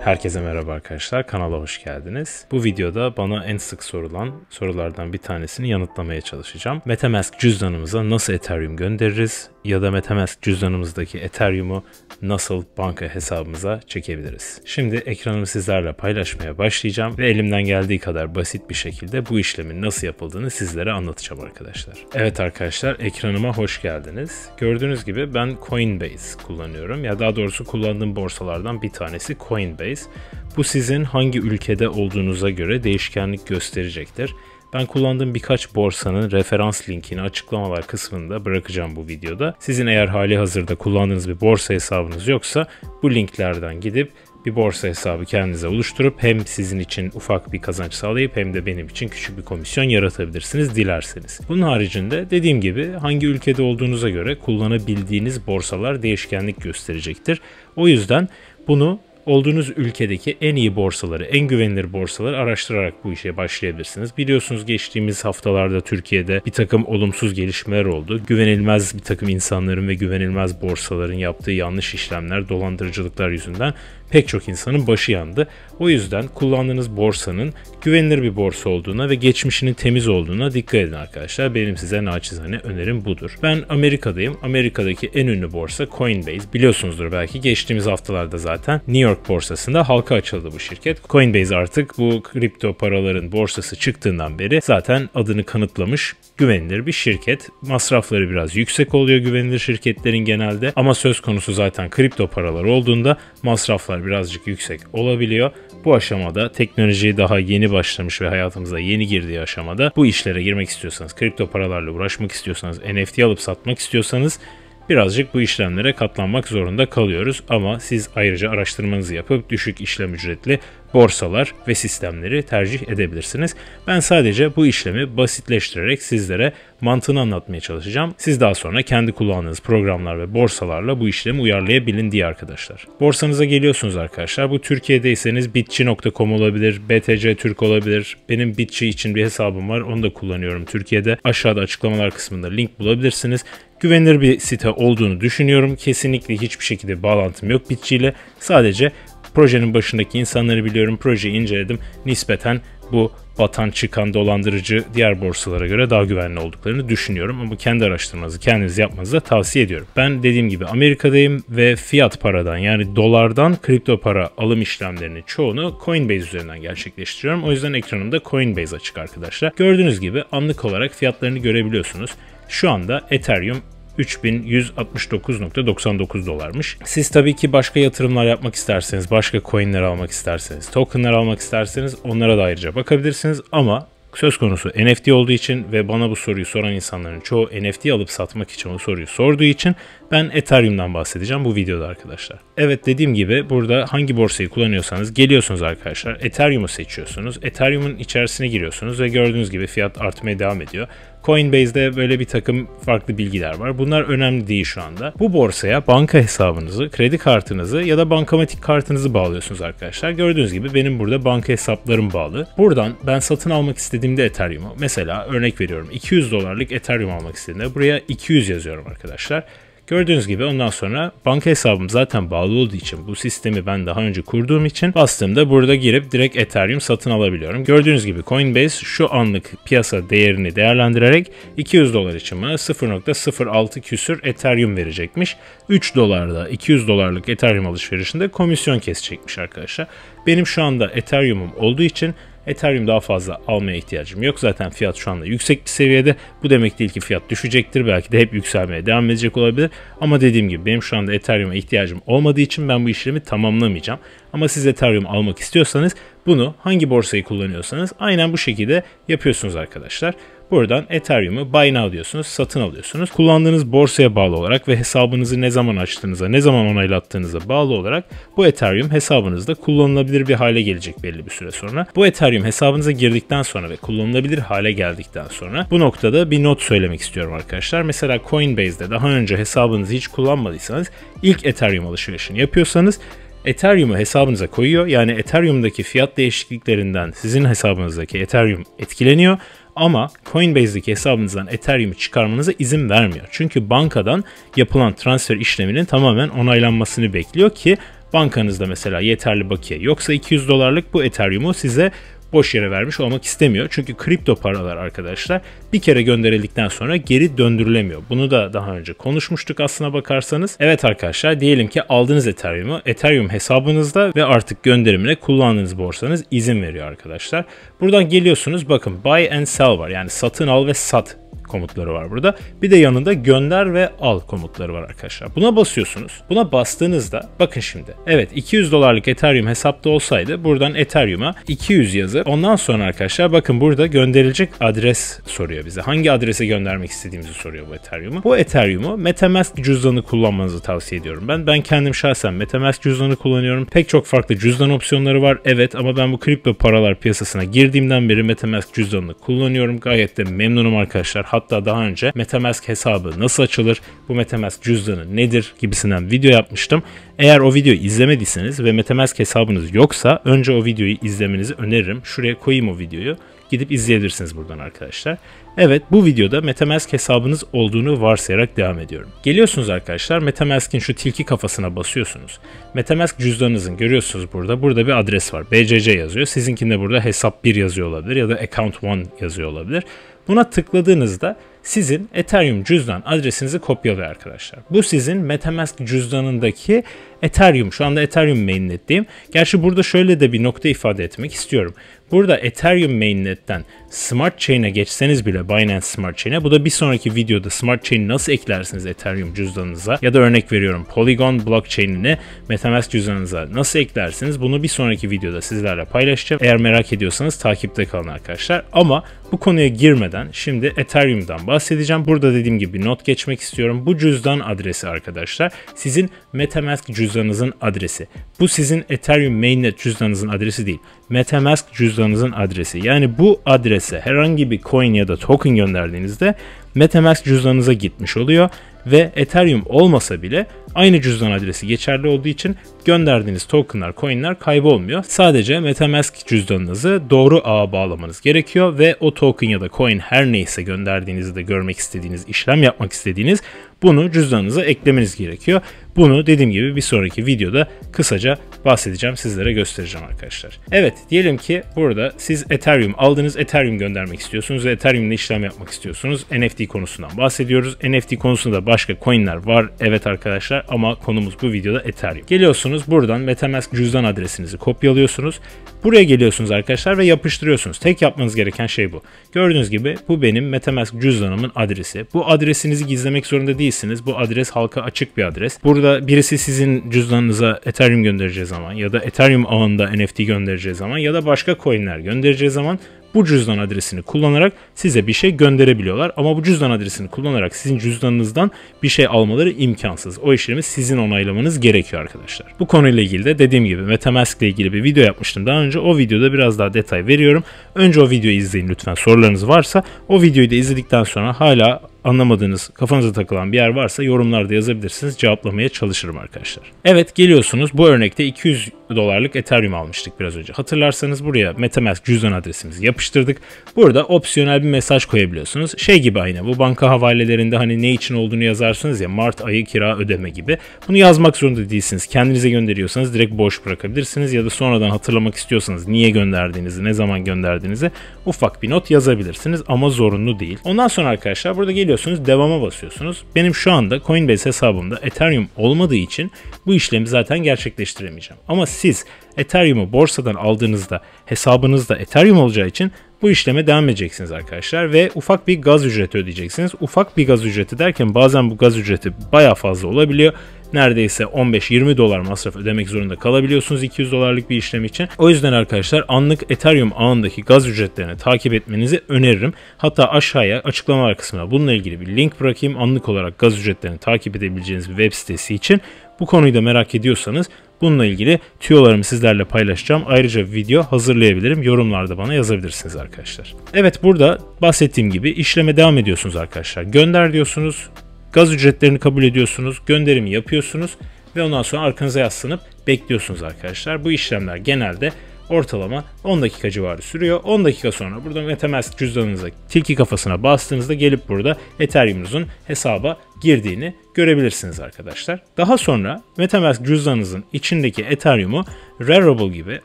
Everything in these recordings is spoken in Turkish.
Herkese merhaba arkadaşlar, kanala hoş geldiniz. Bu videoda bana en sık sorulan sorulardan bir tanesini yanıtlamaya çalışacağım. Metamask cüzdanımıza nasıl Ethereum göndeririz? ya da Metamask cüzdanımızdaki Ethereum'u nasıl banka hesabımıza çekebiliriz? Şimdi ekranımı sizlerle paylaşmaya başlayacağım ve elimden geldiği kadar basit bir şekilde bu işlemin nasıl yapıldığını sizlere anlatacağım arkadaşlar. Evet arkadaşlar ekranıma hoş geldiniz. Gördüğünüz gibi ben Coinbase kullanıyorum ya daha doğrusu kullandığım borsalardan bir tanesi Coinbase. Bu sizin hangi ülkede olduğunuza göre değişkenlik gösterecektir. Ben kullandığım birkaç borsanın referans linkini açıklamalar kısmında bırakacağım bu videoda. Sizin eğer hali hazırda kullandığınız bir borsa hesabınız yoksa bu linklerden gidip bir borsa hesabı kendinize oluşturup hem sizin için ufak bir kazanç sağlayıp hem de benim için küçük bir komisyon yaratabilirsiniz dilerseniz. Bunun haricinde dediğim gibi hangi ülkede olduğunuza göre kullanabildiğiniz borsalar değişkenlik gösterecektir. O yüzden bunu olduğunuz ülkedeki en iyi borsaları, en güvenilir borsaları araştırarak bu işe başlayabilirsiniz. Biliyorsunuz geçtiğimiz haftalarda Türkiye'de bir takım olumsuz gelişmeler oldu. Güvenilmez bir takım insanların ve güvenilmez borsaların yaptığı yanlış işlemler, dolandırıcılıklar yüzünden pek çok insanın başı yandı. O yüzden kullandığınız borsanın güvenilir bir borsa olduğuna ve geçmişinin temiz olduğuna dikkat edin arkadaşlar. Benim size naçizane önerim budur. Ben Amerika'dayım. Amerika'daki en ünlü borsa Coinbase. Biliyorsunuzdur belki geçtiğimiz haftalarda zaten New York borsasında halka açıldı bu şirket. Coinbase artık bu kripto paraların borsası çıktığından beri zaten adını kanıtlamış güvenilir bir şirket. Masrafları biraz yüksek oluyor güvenilir şirketlerin genelde ama söz konusu zaten kripto paralar olduğunda masraflar fiyatlar birazcık yüksek olabiliyor. Bu aşamada teknoloji daha yeni başlamış ve hayatımıza yeni girdiği aşamada bu işlere girmek istiyorsanız, kripto paralarla uğraşmak istiyorsanız, NFT alıp satmak istiyorsanız birazcık bu işlemlere katlanmak zorunda kalıyoruz ama siz ayrıca araştırmanızı yapıp düşük işlem ücretli borsalar ve sistemleri tercih edebilirsiniz. Ben sadece bu işlemi basitleştirerek sizlere mantığını anlatmaya çalışacağım. Siz daha sonra kendi kullandığınız programlar ve borsalarla bu işlemi uyarlayabilin diye arkadaşlar. Borsanıza geliyorsunuz arkadaşlar. Bu Türkiye'deyseniz bitçi.com olabilir, BTC Türk olabilir. Benim bitçi için bir hesabım var. Onu da kullanıyorum Türkiye'de. Aşağıda açıklamalar kısmında link bulabilirsiniz güvenilir bir site olduğunu düşünüyorum. Kesinlikle hiçbir şekilde bağlantım yok Bitçi'yle. Sadece projenin başındaki insanları biliyorum. Projeyi inceledim. Nispeten bu batan çıkan dolandırıcı diğer borsalara göre daha güvenli olduklarını düşünüyorum. Ama kendi araştırmanızı kendiniz yapmanızı da tavsiye ediyorum. Ben dediğim gibi Amerika'dayım ve fiyat paradan yani dolardan kripto para alım işlemlerini çoğunu Coinbase üzerinden gerçekleştiriyorum. O yüzden ekranımda Coinbase açık arkadaşlar. Gördüğünüz gibi anlık olarak fiyatlarını görebiliyorsunuz. Şu anda Ethereum 3169.99 dolarmış. Siz tabii ki başka yatırımlar yapmak isterseniz, başka coinler almak isterseniz, tokenler almak isterseniz onlara da ayrıca bakabilirsiniz ama söz konusu NFT olduğu için ve bana bu soruyu soran insanların çoğu NFT alıp satmak için o soruyu sorduğu için ben Ethereum'dan bahsedeceğim bu videoda arkadaşlar. Evet dediğim gibi burada hangi borsayı kullanıyorsanız geliyorsunuz arkadaşlar Ethereum'u seçiyorsunuz. Ethereum'un içerisine giriyorsunuz ve gördüğünüz gibi fiyat artmaya devam ediyor. Coinbase'de böyle bir takım farklı bilgiler var. Bunlar önemli değil şu anda. Bu borsaya banka hesabınızı, kredi kartınızı ya da bankamatik kartınızı bağlıyorsunuz arkadaşlar. Gördüğünüz gibi benim burada banka hesaplarım bağlı. Buradan ben satın almak istediğimde Ethereum'u mesela örnek veriyorum 200 dolarlık Ethereum almak istediğimde buraya 200 yazıyorum arkadaşlar. Gördüğünüz gibi ondan sonra banka hesabım zaten bağlı olduğu için bu sistemi ben daha önce kurduğum için bastığımda burada girip direkt Ethereum satın alabiliyorum. Gördüğünüz gibi Coinbase şu anlık piyasa değerini değerlendirerek 200 dolar için bana 0.06 küsür Ethereum verecekmiş. 3 dolarda 200 dolarlık Ethereum alışverişinde komisyon kesecekmiş arkadaşlar. Benim şu anda Ethereum'um olduğu için Ethereum daha fazla almaya ihtiyacım yok. Zaten fiyat şu anda yüksek bir seviyede. Bu demek değil ki fiyat düşecektir. Belki de hep yükselmeye devam edecek olabilir. Ama dediğim gibi benim şu anda Ethereum'a ihtiyacım olmadığı için ben bu işlemi tamamlamayacağım. Ama siz Ethereum almak istiyorsanız bunu hangi borsayı kullanıyorsanız aynen bu şekilde yapıyorsunuz arkadaşlar. Buradan Ethereum'u buy now diyorsunuz, satın alıyorsunuz. Kullandığınız borsaya bağlı olarak ve hesabınızı ne zaman açtığınıza, ne zaman onaylattığınıza bağlı olarak bu Ethereum hesabınızda kullanılabilir bir hale gelecek belli bir süre sonra. Bu Ethereum hesabınıza girdikten sonra ve kullanılabilir hale geldikten sonra bu noktada bir not söylemek istiyorum arkadaşlar. Mesela Coinbase'de daha önce hesabınızı hiç kullanmadıysanız ilk Ethereum alışverişini yapıyorsanız Ethereum'u hesabınıza koyuyor. Yani Ethereum'daki fiyat değişikliklerinden sizin hesabınızdaki Ethereum etkileniyor ama Coinbase'deki hesabınızdan Ethereum'u çıkarmanıza izin vermiyor. Çünkü bankadan yapılan transfer işleminin tamamen onaylanmasını bekliyor ki bankanızda mesela yeterli bakiye yoksa 200 dolarlık bu Ethereum'u size boş yere vermiş olmak istemiyor. Çünkü kripto paralar arkadaşlar bir kere gönderildikten sonra geri döndürülemiyor. Bunu da daha önce konuşmuştuk aslına bakarsanız. Evet arkadaşlar diyelim ki aldınız Ethereum'u Ethereum hesabınızda ve artık gönderimine kullandığınız borsanız izin veriyor arkadaşlar. Buradan geliyorsunuz bakın buy and sell var yani satın al ve sat komutları var burada. Bir de yanında gönder ve al komutları var arkadaşlar. Buna basıyorsunuz. Buna bastığınızda bakın şimdi. Evet 200 dolarlık Ethereum hesapta olsaydı buradan Ethereum'a 200 yazıp ondan sonra arkadaşlar bakın burada gönderilecek adres soruyor bize. Hangi adrese göndermek istediğimizi soruyor bu ethereum'a. Bu Ethereum'u MetaMask cüzdanı kullanmanızı tavsiye ediyorum ben. Ben kendim şahsen MetaMask cüzdanı kullanıyorum. Pek çok farklı cüzdan opsiyonları var. Evet ama ben bu kripto paralar piyasasına girdiğimden beri MetaMask cüzdanını kullanıyorum. Gayet de memnunum arkadaşlar hatta daha önce MetaMask hesabı nasıl açılır, bu MetaMask cüzdanı nedir gibisinden video yapmıştım. Eğer o videoyu izlemediyseniz ve MetaMask hesabınız yoksa önce o videoyu izlemenizi öneririm. Şuraya koyayım o videoyu. Gidip izleyebilirsiniz buradan arkadaşlar. Evet bu videoda Metamask hesabınız olduğunu varsayarak devam ediyorum. Geliyorsunuz arkadaşlar Metamask'in şu tilki kafasına basıyorsunuz. Metamask cüzdanınızın görüyorsunuz burada. Burada bir adres var. BCC yazıyor. Sizinkinde burada hesap 1 yazıyor olabilir ya da account 1 yazıyor olabilir. Buna tıkladığınızda sizin Ethereum cüzdan adresinizi kopyalıyor arkadaşlar. Bu sizin MetaMask cüzdanındaki Ethereum, şu anda Ethereum mainnet'teyim. Gerçi burada şöyle de bir nokta ifade etmek istiyorum. Burada Ethereum mainnet'ten Smart Chain'e geçseniz bile Binance Smart Chain'e bu da bir sonraki videoda Smart Chain'i nasıl eklersiniz Ethereum cüzdanınıza ya da örnek veriyorum Polygon blockchain'ini MetaMask cüzdanınıza nasıl eklersiniz bunu bir sonraki videoda sizlerle paylaşacağım. Eğer merak ediyorsanız takipte kalın arkadaşlar ama bu konuya girmeden şimdi Ethereum'dan bahsedeceğim. Burada dediğim gibi not geçmek istiyorum. Bu cüzdan adresi arkadaşlar sizin MetaMask cüzdanınızın adresi. Bu sizin Ethereum mainnet cüzdanınızın adresi değil. MetaMask cüzdanınızın adresi. Yani bu adrese herhangi bir coin ya da token gönderdiğinizde MetaMask cüzdanınıza gitmiş oluyor ve Ethereum olmasa bile aynı cüzdan adresi geçerli olduğu için gönderdiğiniz tokenlar, coinler kaybolmuyor. Sadece MetaMask cüzdanınızı doğru ağa bağlamanız gerekiyor ve o token ya da coin her neyse gönderdiğinizde görmek istediğiniz, işlem yapmak istediğiniz bunu cüzdanınıza eklemeniz gerekiyor. Bunu dediğim gibi bir sonraki videoda kısaca bahsedeceğim, sizlere göstereceğim arkadaşlar. Evet, diyelim ki burada siz Ethereum aldınız, Ethereum göndermek istiyorsunuz ve Ethereum'da işlem yapmak istiyorsunuz. NFT konusundan bahsediyoruz. NFT konusunda başka coinler var. Evet arkadaşlar ama konumuz bu videoda Ethereum. Geliyorsunuz buradan Metamask cüzdan adresinizi kopyalıyorsunuz. Buraya geliyorsunuz arkadaşlar ve yapıştırıyorsunuz. Tek yapmanız gereken şey bu. Gördüğünüz gibi bu benim Metamask cüzdanımın adresi. Bu adresinizi gizlemek zorunda değilsiniz. Bu adres halka açık bir adres. Burada birisi sizin cüzdanınıza Ethereum göndereceği zaman ya da Ethereum ağında NFT göndereceği zaman ya da başka coinler göndereceği zaman bu cüzdan adresini kullanarak size bir şey gönderebiliyorlar. Ama bu cüzdan adresini kullanarak sizin cüzdanınızdan bir şey almaları imkansız. O işlemi sizin onaylamanız gerekiyor arkadaşlar. Bu konuyla ilgili de dediğim gibi Metamask ile ilgili bir video yapmıştım daha önce. O videoda biraz daha detay veriyorum. Önce o videoyu izleyin lütfen. Sorularınız varsa o videoyu da izledikten sonra hala anlamadığınız, kafanıza takılan bir yer varsa yorumlarda yazabilirsiniz. Cevaplamaya çalışırım arkadaşlar. Evet geliyorsunuz. Bu örnekte 200 dolarlık Ethereum almıştık biraz önce. Hatırlarsanız buraya MetaMask cüzdan adresimizi yapıştırdık. Burada opsiyonel bir mesaj koyabiliyorsunuz. Şey gibi aynı bu banka havalelerinde hani ne için olduğunu yazarsınız ya Mart ayı kira ödeme gibi. Bunu yazmak zorunda değilsiniz. Kendinize gönderiyorsanız direkt boş bırakabilirsiniz ya da sonradan hatırlamak istiyorsanız niye gönderdiğinizi, ne zaman gönderdiğinizi ufak bir not yazabilirsiniz ama zorunlu değil. Ondan sonra arkadaşlar burada geliyorsunuz devama basıyorsunuz. Benim şu anda Coinbase hesabımda Ethereum olmadığı için bu işlemi zaten gerçekleştiremeyeceğim. Ama siz Ethereum'u borsadan aldığınızda hesabınızda Ethereum olacağı için bu işleme devam edeceksiniz arkadaşlar ve ufak bir gaz ücreti ödeyeceksiniz. Ufak bir gaz ücreti derken bazen bu gaz ücreti baya fazla olabiliyor neredeyse 15-20 dolar masraf ödemek zorunda kalabiliyorsunuz 200 dolarlık bir işlem için. O yüzden arkadaşlar anlık Ethereum ağındaki gaz ücretlerini takip etmenizi öneririm. Hatta aşağıya açıklamalar kısmına bununla ilgili bir link bırakayım. Anlık olarak gaz ücretlerini takip edebileceğiniz bir web sitesi için. Bu konuyu da merak ediyorsanız bununla ilgili tüyolarımı sizlerle paylaşacağım. Ayrıca video hazırlayabilirim. Yorumlarda bana yazabilirsiniz arkadaşlar. Evet burada bahsettiğim gibi işleme devam ediyorsunuz arkadaşlar. Gönder diyorsunuz. Gaz ücretlerini kabul ediyorsunuz, gönderimi yapıyorsunuz ve ondan sonra arkanıza yaslanıp bekliyorsunuz arkadaşlar. Bu işlemler genelde ortalama 10 dakika civarı sürüyor. 10 dakika sonra buradan Metamask cüzdanınıza tilki kafasına bastığınızda gelip burada Ethereum'unuzun hesaba girdiğini görebilirsiniz arkadaşlar. Daha sonra MetaMask cüzdanınızın içindeki Ethereum'u Rarible gibi,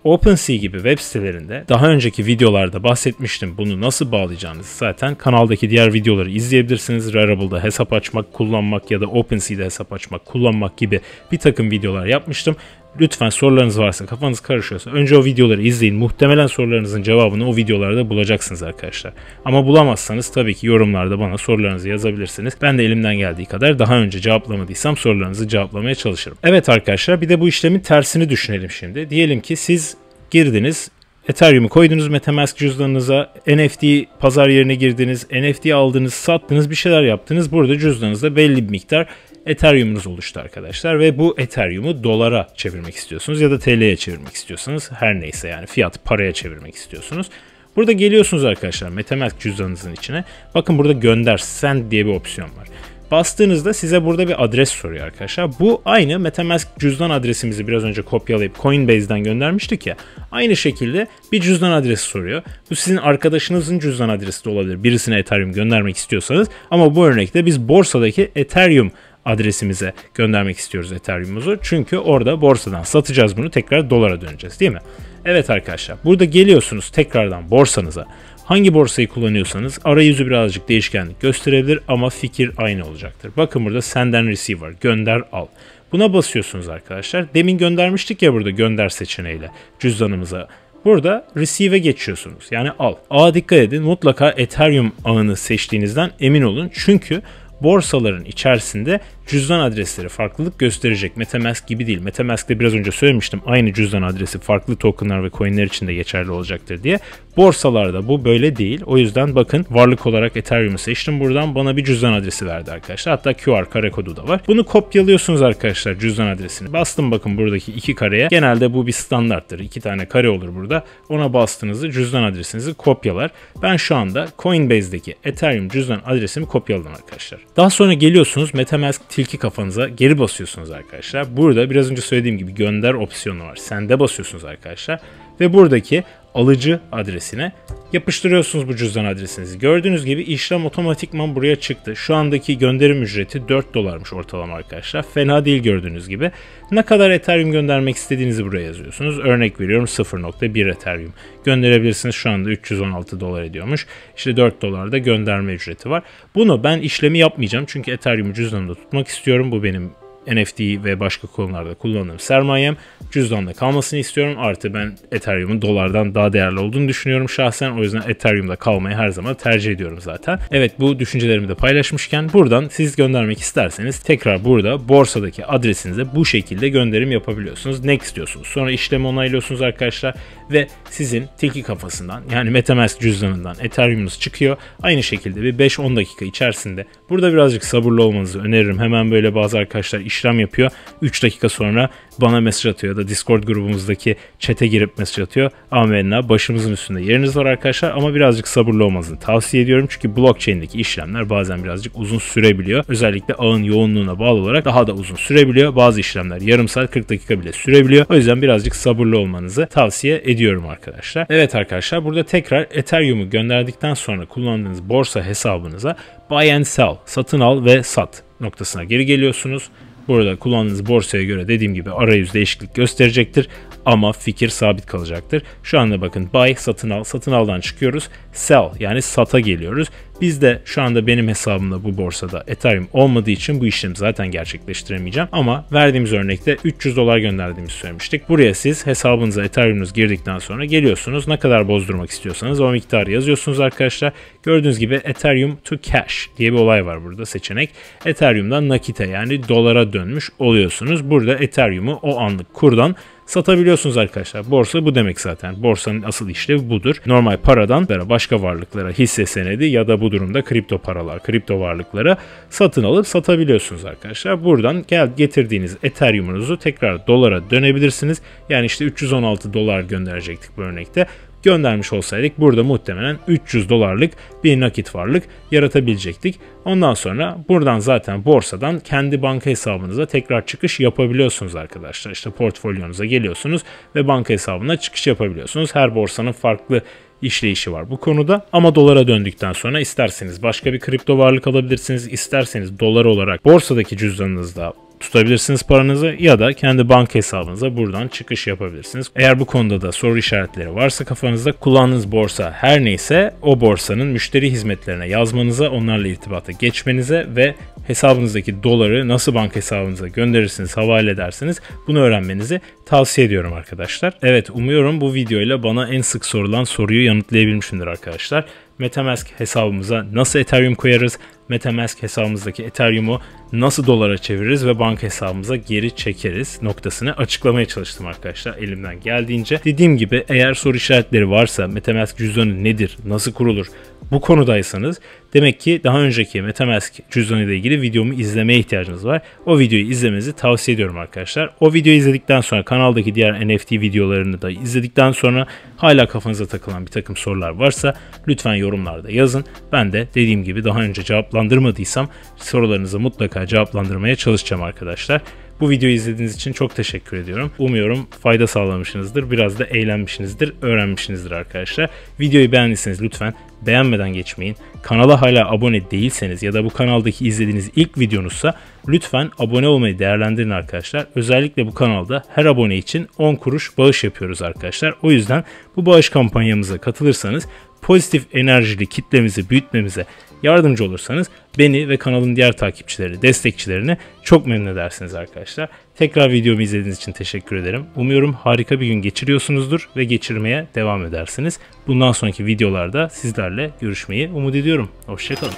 OpenSea gibi web sitelerinde daha önceki videolarda bahsetmiştim bunu nasıl bağlayacağınızı zaten kanaldaki diğer videoları izleyebilirsiniz. Rarible'da hesap açmak, kullanmak ya da OpenSea'de hesap açmak, kullanmak gibi bir takım videolar yapmıştım. Lütfen sorularınız varsa, kafanız karışıyorsa önce o videoları izleyin. Muhtemelen sorularınızın cevabını o videolarda bulacaksınız arkadaşlar. Ama bulamazsanız tabii ki yorumlarda bana sorularınızı yazabilirsiniz. Ben de elimden geldiği cevaplayabildiği kadar daha önce cevaplamadıysam sorularınızı cevaplamaya çalışırım. Evet arkadaşlar bir de bu işlemin tersini düşünelim şimdi. Diyelim ki siz girdiniz Ethereum'u koydunuz Metamask cüzdanınıza, NFT pazar yerine girdiniz, NFT aldınız, sattınız, bir şeyler yaptınız. Burada cüzdanınızda belli bir miktar Ethereum'unuz oluştu arkadaşlar ve bu Ethereum'u dolara çevirmek istiyorsunuz ya da TL'ye çevirmek istiyorsunuz. Her neyse yani fiyat paraya çevirmek istiyorsunuz. Burada geliyorsunuz arkadaşlar Metamask cüzdanınızın içine. Bakın burada gönder send diye bir opsiyon var. Bastığınızda size burada bir adres soruyor arkadaşlar. Bu aynı Metamask cüzdan adresimizi biraz önce kopyalayıp Coinbase'den göndermiştik ya. Aynı şekilde bir cüzdan adresi soruyor. Bu sizin arkadaşınızın cüzdan adresi de olabilir. Birisine Ethereum göndermek istiyorsanız. Ama bu örnekte biz borsadaki Ethereum adresimize göndermek istiyoruz Ethereum'umuzu. Çünkü orada borsadan satacağız bunu tekrar dolara döneceğiz değil mi? Evet arkadaşlar burada geliyorsunuz tekrardan borsanıza. Hangi borsayı kullanıyorsanız arayüzü birazcık değişkenlik gösterebilir ama fikir aynı olacaktır. Bakın burada senden receive var. Gönder al. Buna basıyorsunuz arkadaşlar. Demin göndermiştik ya burada gönder seçeneğiyle cüzdanımıza. Burada receive'e geçiyorsunuz. Yani al. Ağa dikkat edin. Mutlaka Ethereum ağını seçtiğinizden emin olun. Çünkü borsaların içerisinde cüzdan adresleri farklılık gösterecek. Metamask gibi değil. Metamask'te biraz önce söylemiştim. Aynı cüzdan adresi farklı tokenlar ve coinler için de geçerli olacaktır diye. Borsalarda bu böyle değil. O yüzden bakın varlık olarak Ethereum'u seçtim. Buradan bana bir cüzdan adresi verdi arkadaşlar. Hatta QR kare kodu da var. Bunu kopyalıyorsunuz arkadaşlar cüzdan adresini. Bastım bakın buradaki iki kareye. Genelde bu bir standarttır. İki tane kare olur burada. Ona bastığınızda cüzdan adresinizi kopyalar. Ben şu anda Coinbase'deki Ethereum cüzdan adresimi kopyaladım arkadaşlar. Daha sonra geliyorsunuz Metamask tilki kafanıza geri basıyorsunuz arkadaşlar. Burada biraz önce söylediğim gibi gönder opsiyonu var. Sende basıyorsunuz arkadaşlar. Ve buradaki alıcı adresine yapıştırıyorsunuz bu cüzdan adresinizi. Gördüğünüz gibi işlem otomatikman buraya çıktı. Şu andaki gönderim ücreti 4 dolarmış ortalama arkadaşlar. Fena değil gördüğünüz gibi. Ne kadar Ethereum göndermek istediğinizi buraya yazıyorsunuz. Örnek veriyorum 0.1 Ethereum. Gönderebilirsiniz şu anda 316 dolar ediyormuş. İşte 4 dolar da gönderme ücreti var. Bunu ben işlemi yapmayacağım çünkü Ethereum'u cüzdanımda tutmak istiyorum. Bu benim NFT ve başka konularda kullandığım sermayem cüzdanla kalmasını istiyorum. Artı ben Ethereum'un dolardan daha değerli olduğunu düşünüyorum şahsen. O yüzden Ethereum'da kalmayı her zaman tercih ediyorum zaten. Evet bu düşüncelerimi de paylaşmışken buradan siz göndermek isterseniz tekrar burada borsadaki adresinize bu şekilde gönderim yapabiliyorsunuz. Next diyorsunuz. Sonra işlemi onaylıyorsunuz arkadaşlar ve sizin teki kafasından yani Metamask cüzdanından Ethereum'unuz çıkıyor. Aynı şekilde bir 5-10 dakika içerisinde burada birazcık sabırlı olmanızı öneririm. Hemen böyle bazı arkadaşlar işlem yapıyor. 3 dakika sonra bana mesaj atıyor ya da Discord grubumuzdaki çete girip mesaj atıyor. Amenna başımızın üstünde yeriniz var arkadaşlar ama birazcık sabırlı olmanızı tavsiye ediyorum. Çünkü blockchain'deki işlemler bazen birazcık uzun sürebiliyor. Özellikle ağın yoğunluğuna bağlı olarak daha da uzun sürebiliyor. Bazı işlemler yarım saat 40 dakika bile sürebiliyor. O yüzden birazcık sabırlı olmanızı tavsiye ediyorum ediyorum arkadaşlar. Evet arkadaşlar burada tekrar Ethereum'u gönderdikten sonra kullandığınız borsa hesabınıza buy and sell, satın al ve sat noktasına geri geliyorsunuz. Burada kullandığınız borsaya göre dediğim gibi arayüz değişiklik gösterecektir. Ama fikir sabit kalacaktır. Şu anda bakın buy satın al satın aldan çıkıyoruz. Sell yani sata geliyoruz. Biz de şu anda benim hesabımda bu borsada Ethereum olmadığı için bu işlemi zaten gerçekleştiremeyeceğim. Ama verdiğimiz örnekte 300 dolar gönderdiğimizi söylemiştik. Buraya siz hesabınıza Ethereum'unuz girdikten sonra geliyorsunuz. Ne kadar bozdurmak istiyorsanız o miktarı yazıyorsunuz arkadaşlar. Gördüğünüz gibi Ethereum to Cash diye bir olay var burada seçenek. Ethereum'dan nakite yani dolara dönmüş oluyorsunuz. Burada Ethereum'u o anlık kurdan satabiliyorsunuz arkadaşlar. Borsa bu demek zaten. Borsanın asıl işlevi budur. Normal paradan başka varlıklara hisse senedi ya da bu durumda kripto paralar, kripto varlıklara satın alıp satabiliyorsunuz arkadaşlar. Buradan gel getirdiğiniz Ethereum'unuzu tekrar dolara dönebilirsiniz. Yani işte 316 dolar gönderecektik bu örnekte göndermiş olsaydık burada muhtemelen 300 dolarlık bir nakit varlık yaratabilecektik. Ondan sonra buradan zaten borsadan kendi banka hesabınıza tekrar çıkış yapabiliyorsunuz arkadaşlar. İşte portfolyonuza geliyorsunuz ve banka hesabına çıkış yapabiliyorsunuz. Her borsanın farklı işleyişi var bu konuda. Ama dolara döndükten sonra isterseniz başka bir kripto varlık alabilirsiniz. isterseniz dolar olarak borsadaki cüzdanınızda tutabilirsiniz paranızı ya da kendi bank hesabınıza buradan çıkış yapabilirsiniz. Eğer bu konuda da soru işaretleri varsa kafanızda kullandığınız borsa her neyse o borsanın müşteri hizmetlerine yazmanıza, onlarla irtibata geçmenize ve hesabınızdaki doları nasıl banka hesabınıza gönderirsiniz, havale edersiniz bunu öğrenmenizi tavsiye ediyorum arkadaşlar. Evet umuyorum bu videoyla bana en sık sorulan soruyu yanıtlayabilmişimdir arkadaşlar. Metamask hesabımıza nasıl Ethereum koyarız? Metamask hesabımızdaki Ethereum'u nasıl dolara çeviririz ve banka hesabımıza geri çekeriz noktasını açıklamaya çalıştım arkadaşlar elimden geldiğince. Dediğim gibi eğer soru işaretleri varsa Metamask cüzdanı nedir, nasıl kurulur, bu konudaysanız demek ki daha önceki Metamask cüzdanı ile ilgili videomu izlemeye ihtiyacınız var. O videoyu izlemenizi tavsiye ediyorum arkadaşlar. O videoyu izledikten sonra kanaldaki diğer NFT videolarını da izledikten sonra hala kafanıza takılan bir takım sorular varsa lütfen yorumlarda yazın. Ben de dediğim gibi daha önce cevaplandırmadıysam sorularınızı mutlaka cevaplandırmaya çalışacağım arkadaşlar. Bu videoyu izlediğiniz için çok teşekkür ediyorum. Umuyorum fayda sağlamışsınızdır. Biraz da eğlenmişsinizdir, öğrenmişsinizdir arkadaşlar. Videoyu beğendiyseniz lütfen beğenmeden geçmeyin. Kanala hala abone değilseniz ya da bu kanaldaki izlediğiniz ilk videonuzsa lütfen abone olmayı değerlendirin arkadaşlar. Özellikle bu kanalda her abone için 10 kuruş bağış yapıyoruz arkadaşlar. O yüzden bu bağış kampanyamıza katılırsanız pozitif enerjili kitlemizi büyütmemize yardımcı olursanız beni ve kanalın diğer takipçileri, destekçilerini çok memnun edersiniz arkadaşlar. Tekrar videomu izlediğiniz için teşekkür ederim. Umuyorum harika bir gün geçiriyorsunuzdur ve geçirmeye devam edersiniz. Bundan sonraki videolarda sizlerle görüşmeyi umut ediyorum. Hoşçakalın.